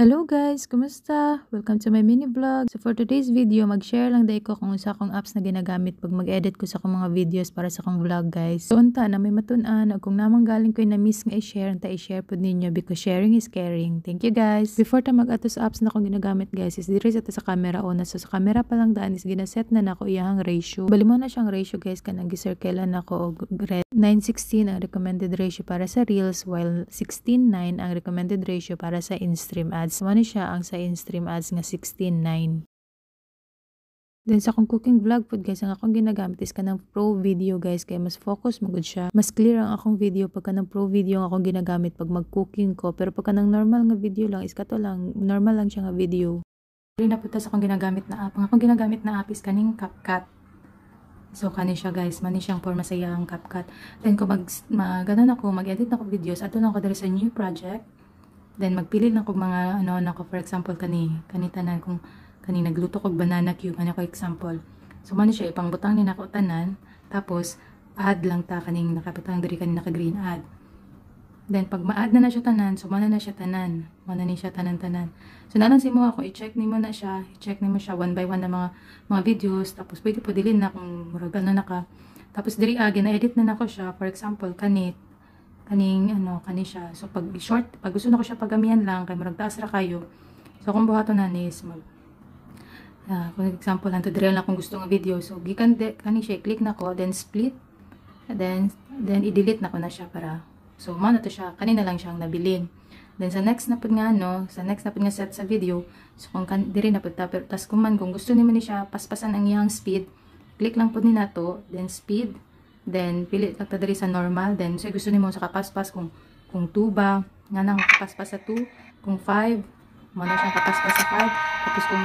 Hello guys! Kumusta? Welcome to my mini vlog. So for today's video, mag-share lang dahil ko kung sa akong apps na ginagamit pag mag-edit ko sa akong mga videos para sa akong vlog guys. So unta na may matunan o kung namang galing ko na-miss nga i-share, unta i-share po ninyo because sharing is caring. Thank you guys! Before ta mag-ato apps na akong ginagamit guys, is diri sa sa camera o na. sa camera pa lang daan is ginaset na na ako iyahang ratio. Bali na siyang ratio guys kanang gisirkelan ako o red. 9.16 ang recommended ratio para sa Reels while 16.9 ang recommended ratio para sa in-stream ads. Mano siya ang sa in-stream ads nga 16.9. Then sa akong cooking vlog pod guys, ang akong ginagamit is kanang pro video guys kay mas focus magud siya. Mas clear ang akong video pag kanang pro video ang akong ginagamit pag mag-cooking ko. Pero pag kanang normal nga video lang is kato lang, normal lang siya nga video. Rin na sa akong ginagamit na app. Ang akong ginagamit na app is kaning CapCut. So, kani siya guys, mani siyang forma sa iyang CapCut. Then, kung mag, mag ganun ako, mag-edit na ako videos, ato na ako dali sa new project. Then, magpili na ako mga, ano, na ano ako, for example, kani, kani tanan, kung kani nagluto ko banana cube, kani ko example. So, mani siya, ipangbutang ni na ako tanan, tapos, add lang ta kaning nakapitang diri kanin naka green add. Then, pag maad na na siya tanan, sumana so, na siya tanan. Mana ni siya tanan-tanan. So, nalang si mo ako, i-check nimo na siya. I-check nimo siya one by one na mga mga videos. Tapos, pwede po dilin na kung murag ano na naka Tapos, diri agin, ah, na-edit na na ko siya. For example, kanit. Kaning, ano, kani siya. So, pag short, pag gusto nako siya pagamian lang, kay murag taas ra kayo. So, kung buhaton na ni is mag, uh, ah, kung example, hanto diri na kung gusto nga video. So, gikan, de, kani siya, click nako then split. Then, then i-delete nako na siya para So, mo to siya. Kanina lang siyang nabilin. Then, sa next na po nga, no, sa next na po nga set sa video, so kung kan, di rin na po ta, pero tas kung man, kung gusto nimo ni siya, paspasan ang iyang speed, click lang po ni nato, then speed, then pili lang diri sa normal, then so gusto nimo sa kapaspas kung kung 2 ba, nga nang kapaspas sa 2, kung 5, mo na siyang kapaspas sa 5, tapos kung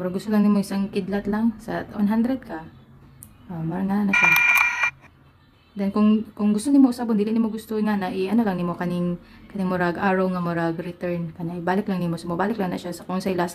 mura gusto lang nimo isang kidlat lang, sa 100 ka, uh, mara na na siya. Then kung kung gusto nimo usabon dili nimo gusto nga na i ano lang nimo kaning kaning murag araw nga murag return kanay balik lang nimo so balik lang na siya sa kung say last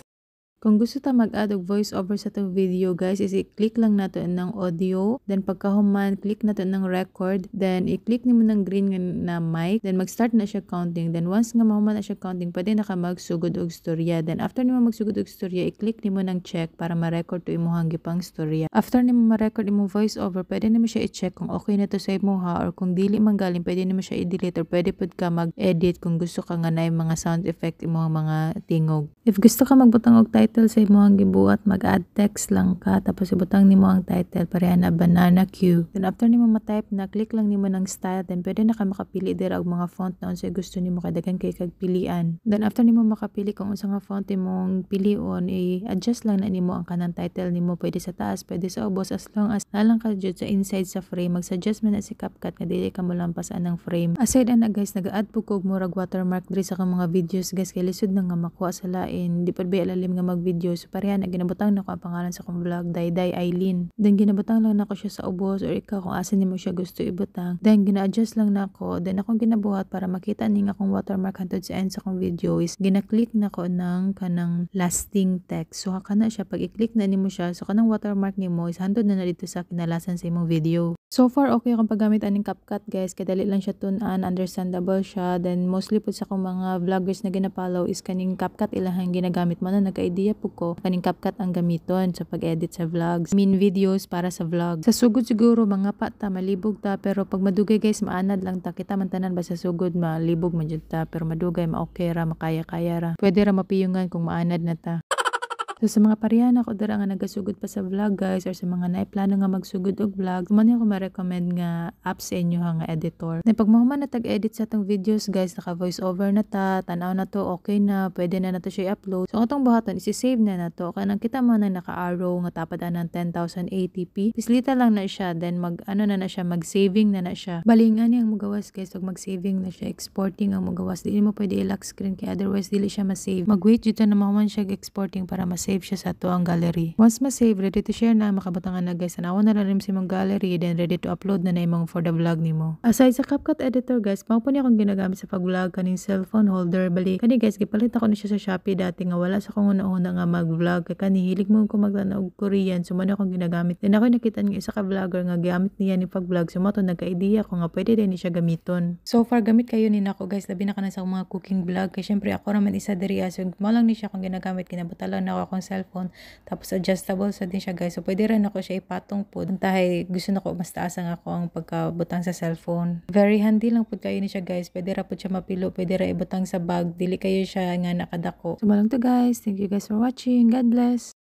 kung gusto ta mag-add og over sa tong video guys, is i-click lang nato ng audio, then pagkahuman, click nato ng record, then i-click nimo ng green na mic, then mag-start na siya counting. Then once nga mahuman na siya counting, pwede na ka magsugod og storya. Then after nimo magsugod og storya, i-click nimo ng check para ma-record to imong gipang storya. After nimo ma-record imong over, pwede nimo siya i-check kung okay na to sa ha or kung dili man galing, pwede nimo siya i-delete or pwede pud ka mag-edit kung gusto ka nga na mga sound effect imong mga tingog. If gusto ka magbutang og title title sa ang gibuhat mag-add text lang ka tapos ibutang nimo ang title pareha na banana Q. Then after nimo ma-type na click lang nimo ng style then pwede na ka makapili dira og mga font na unsay gusto nimo kay daghan kay kag pilian. Then after nimo makapili kung unsa nga font imong pilion i-adjust lang na nimo ang kanang title nimo pwede sa taas pwede sa ubos as long as na lang ka jud sa inside sa frame mag-suggest man na si CapCut nga dili ka molampasan ang frame. Aside ana guys nag-add po kog murag watermark diri sa mga videos guys kay lisod na nga makuha sa lain di pa ba alalim nga mag video. So, Pareha na ginabutang na ko ang pangalan sa kong vlog, Dayday Eileen. Then ginabutang lang na ko siya sa ubos or ikaw kung asan ni mo siya gusto ibutang. Then gina-adjust lang na ko. Then akong ginabuhat para makita ni nga watermark hantod sa end sa kong video is gina-click na ko ng kanang lasting text. So kana siya pag i-click na nimo siya so kanang watermark nimo is hantod na na dito sa kinalasan sa imong video. So far, okay akong paggamit aning CapCut guys. Kadali lang siya tunan, understandable siya. Then mostly po sa akong mga vloggers na ginapalaw is kaning CapCut ilahang ginagamit mo na nagka-idea po ko. Kaning CapCut ang gamiton sa pag-edit sa vlogs. Main videos para sa vlog. Sa sugod siguro mga pata, malibog ta. Pero pag madugay guys, maanad lang ta. Kita man tanan ba sa sugod, malibog man ta. Pero madugay, maokay ra, makaya-kaya ra. Pwede ra mapiyungan kung maanad na ta so sa mga parihana ko dara nga nagasugod pa sa vlog guys or sa mga naiplano nga magsugod og vlog man ko ma-recommend nga app sa inyo ha nga editor na pag mahuman na tag-edit sa atong videos guys naka voice over na ta tanaw na to okay na pwede na nato siya i-upload so atong buhaton isi-save na nato kanang kita mo na naka-arrow nga tapad ng 10,000 p pislita lang na siya then mag ano na na siya mag saving na na siya balingan niya ang mugawas guys pag mag saving na siya exporting ang mugawas dili mo pwede i-lock screen kay otherwise dili siya ma-save mag-wait jud na mahuman siya exporting para mas save siya sa to ang gallery. Once ma-save, ready to share na makabatangan na guys. Tanawa na rin si imong gallery then ready to upload na na imong for the vlog nimo. Aside sa CapCut editor guys, mao akong ginagamit sa pag-vlog kaning cellphone holder bali. Kani guys, gipalit ako ni siya sa Shopee dati nga wala sa kong una-una nga mag-vlog kay kanihilig mo ko magtanaw og Korean so man akong ginagamit. Then ako nakita nga isa ka vlogger nga gamit niya ni pag-vlog so mato nagka-idea ko nga pwede din ni siya gamiton. So far gamit kayo ni nako guys, labi na kana sa mga cooking vlog kay syempre ako raman isa diri ah. so malang ni siya akong ginagamit kinabutan na ako akong cellphone. Tapos adjustable sa din siya guys. So pwede rin ako siya ipatong po. Dahil gusto na ko mas taas ang ako ang pagkabutang sa cellphone. Very handy lang po kayo ni siya guys. Pwede ra po siya mapilo. Pwede ra ibutang sa bag. Dili kayo siya nga nakadako. So malang to guys. Thank you guys for watching. God bless.